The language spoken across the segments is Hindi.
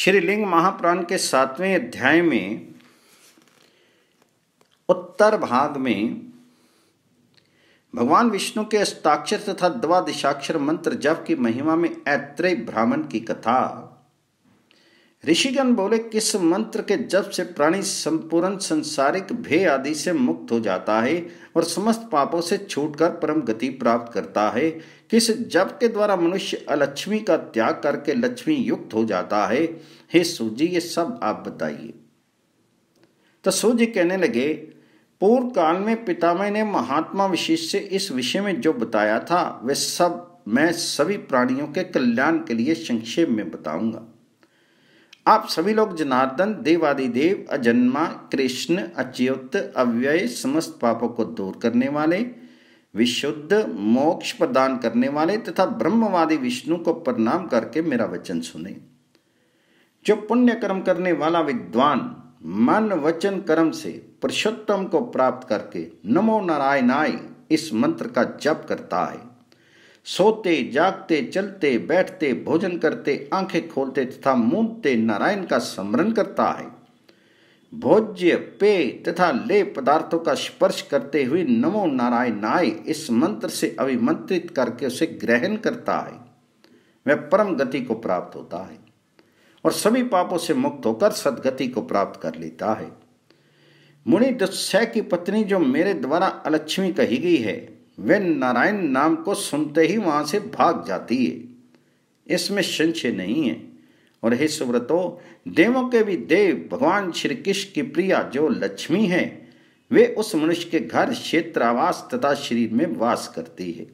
श्रीलिंग महापुराण के सातवें अध्याय में उत्तर भाग में भगवान विष्णु के अस्ताक्षर तथा द्वादशाक्षर मंत्र जप की महिमा में ऐत्रेय ब्राह्मण की कथा ऋषिगण बोले किस मंत्र के जप से प्राणी संपूर्ण संसारिक भय आदि से मुक्त हो जाता है और समस्त पापों से छूटकर परम गति प्राप्त करता है किस जप के द्वारा मनुष्य अलक्ष्मी का त्याग करके लक्ष्मी युक्त हो जाता है हे सूजी ये सब आप बताइए तो सूर्य कहने लगे पूर्व काल में पितामह ने महात्मा विशेष से इस विषय में जो बताया था वे सब मैं सभी प्राणियों के कल्याण के लिए संक्षेप में बताऊंगा आप सभी लोग जनार्दन देवादि देव अजन्मा कृष्ण अच्युत अव्यय समस्त पापों को दूर करने वाले विशुद्ध मोक्ष प्रदान करने वाले तथा ब्रह्मवादी विष्णु को प्रणाम करके मेरा वचन सुने जो पुण्य कर्म करने वाला विद्वान मन वचन कर्म से पुरुषोत्तम को प्राप्त करके नमो नारायणाय इस मंत्र का जप करता है सोते जागते चलते बैठते भोजन करते आंखें खोलते तथा मूंदते नारायण का स्मरण करता है भोज्य पेय तथा ले पदार्थों का स्पर्श करते हुए नमो नारायण नाय इस मंत्र से अभिमंत्रित करके उसे ग्रहण करता है वह परम गति को प्राप्त होता है और सभी पापों से मुक्त होकर सदगति को प्राप्त कर लेता है मुनि दुस्सह की पत्नी जो मेरे द्वारा अलक्ष्मी कही गई है वे नारायण नाम को सुनते ही वहां से भाग जाती है इसमें संशय नहीं है और हे सुव्रतो देवों के भी देव भगवान श्री कृष्ण की प्रिया जो लक्ष्मी है वे उस मनुष्य के घर क्षेत्र आवास तथा शरीर में वास करती है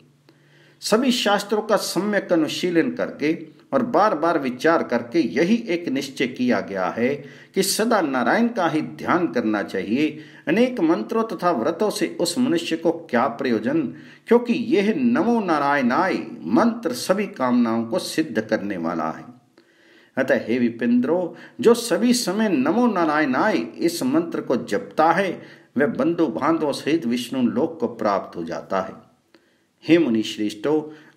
सभी शास्त्रों का सम्यक अनुशीलन करके और बार बार विचार करके यही एक निश्चय किया गया है कि सदा नारायण का ही ध्यान करना चाहिए अनेक मंत्रों तथा व्रतों से उस मनुष्य को क्या प्रयोजन क्योंकि यह नमो नारायणाय मंत्र सभी कामनाओं को सिद्ध करने वाला है अतः हे विपिंद्रो जो सभी समय नमो नारायणाय इस मंत्र को जपता है वह बंधु बांधवों सहित विष्णु लोक को प्राप्त हो जाता है हे मुनि श्रेष्ठो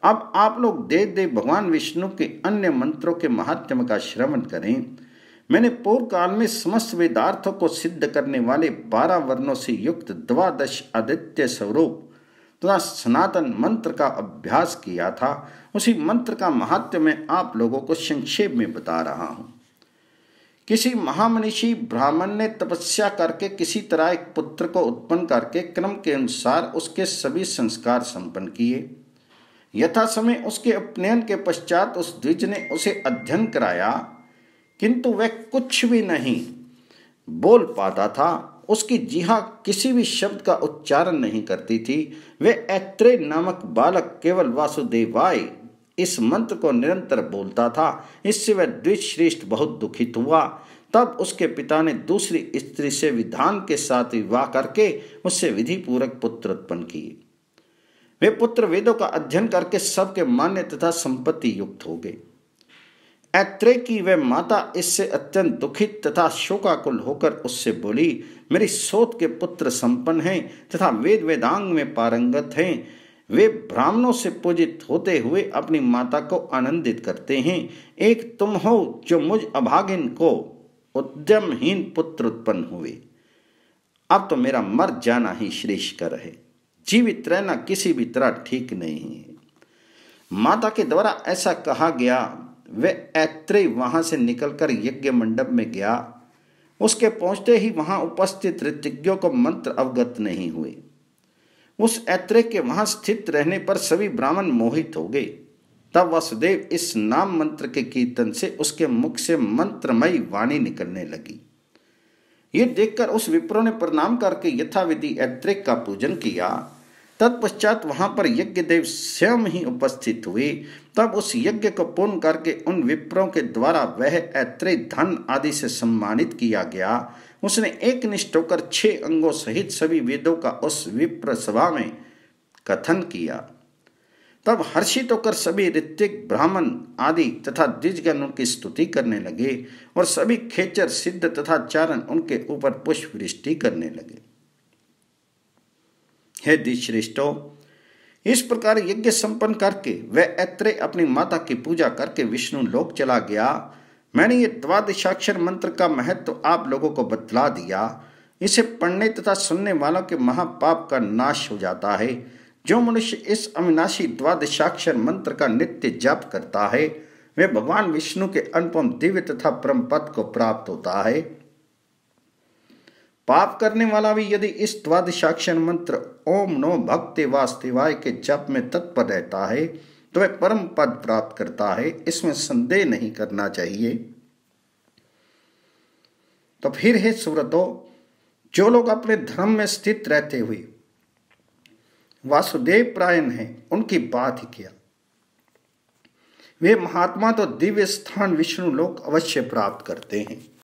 अब आप लोग देव देव भगवान विष्णु के अन्य मंत्रों के महात्म का श्रवण करें मैंने पूर्व काल में समस्त वेदार्थों को सिद्ध करने वाले बारह वर्णों से युक्त द्वादश आदित्य स्वरूप तथा सनातन मंत्र का अभ्यास किया था उसी मंत्र का महात्म मैं आप लोगों को संक्षेप में बता रहा हूँ किसी महामनीषी ब्राह्मण ने तपस्या करके किसी तरह एक पुत्र को उत्पन्न करके क्रम के अनुसार उसके सभी संस्कार संपन्न किए यथा समय उसके उपनयन के पश्चात उस द्विज ने उसे अध्ययन कराया किंतु वह कुछ भी नहीं बोल पाता था उसकी जिहा किसी भी शब्द का उच्चारण नहीं करती थी वे ऐत्रे नामक बालक केवल वासुदेवाय इस मंत्र को निरंतर बोलता था इससे वह द्विश्रेष्ठ बहुत दुखित हुआ तब उसके पिता ने दूसरी स्त्री से विधान के साथ विवाह करके उससे विधि पूर्वक पुत्र उत्पन्न किए वे पुत्र वेदों का अध्ययन करके सबके मान्य तथा संपत्ति युक्त हो गए ऐत्रे की वह माता इससे अत्यंत दुखित तथा शोकाकुल होकर उससे बोली मेरी सोत के पुत्र संपन्न हैं तथा वेद वेदांग में पारंगत हैं वे ब्राह्मणों से पूजित होते हुए अपनी माता को आनंदित करते हैं एक तुम हो जो मुझ अभागिन को उद्यमहीन पुत्र उत्पन्न हुए अब तो मेरा मर जाना ही श्रेष्ठ कर है जीवित रहना किसी भी तरह ठीक नहीं है माता के द्वारा ऐसा कहा गया वे ऐत्रे वहां से निकलकर यज्ञ मंडप में गया उसके पहुंचते ही वहां उपस्थित ऋतिज्ञों को मंत्र अवगत नहीं हुए उस ऐत्रे के वहां स्थित रहने पर सभी ब्राह्मण मोहित हो गए तब वसुदेव इस नाम मंत्र के कीर्तन से उसके मुख से मंत्रमयी वाणी निकलने लगी ये देखकर उस विप्रो ने प्रणाम करके यथाविधि ऐत्रिक का पूजन किया तत्पश्चात वहां पर यज्ञ देव स्वयं ही उपस्थित हुए तब उस यज्ञ को पूर्ण करके उन विप्रों के द्वारा वह ऐत्रे धन आदि से सम्मानित किया गया उसने एक निष्ठ होकर छह अंगों सहित सभी वेदों का उस विप्र सभा में कथन किया तब हर्षित होकर सभी ऋतिक ब्राह्मण आदि तथा द्विजगण उनकी स्तुति करने लगे और सभी खेचर सिद्ध तथा चारण उनके ऊपर पुष्प वृष्टि करने लगे हे दिश्रेष्ठो इस प्रकार यज्ञ संपन्न करके वह ऐत्रे अपनी माता की पूजा करके विष्णु लोक चला गया मैंने ये द्वादशाक्षर मंत्र का महत्व तो आप लोगों को बतला दिया इसे पढ़ने तथा सुनने वालों के महापाप का नाश हो जाता है जो मनुष्य इस अविनाशी द्वादशाक्षर मंत्र का नित्य जप करता है वह भगवान विष्णु के अनुपम दिव्य तथा परम पद को प्राप्त होता है पाप करने वाला भी यदि इस द्वादशाक्षर मंत्र ओम नो भक्ति वास्तिवाय के जप में तत्पर रहता है तो वह परम पद प्राप्त करता है इसमें संदेह नहीं करना चाहिए तो फिर है सुव्रतो जो लोग अपने धर्म में स्थित रहते हुए वासुदेव प्रायण है उनकी बात ही किया वे महात्मा तो दिव्य स्थान विष्णु लोक अवश्य प्राप्त करते हैं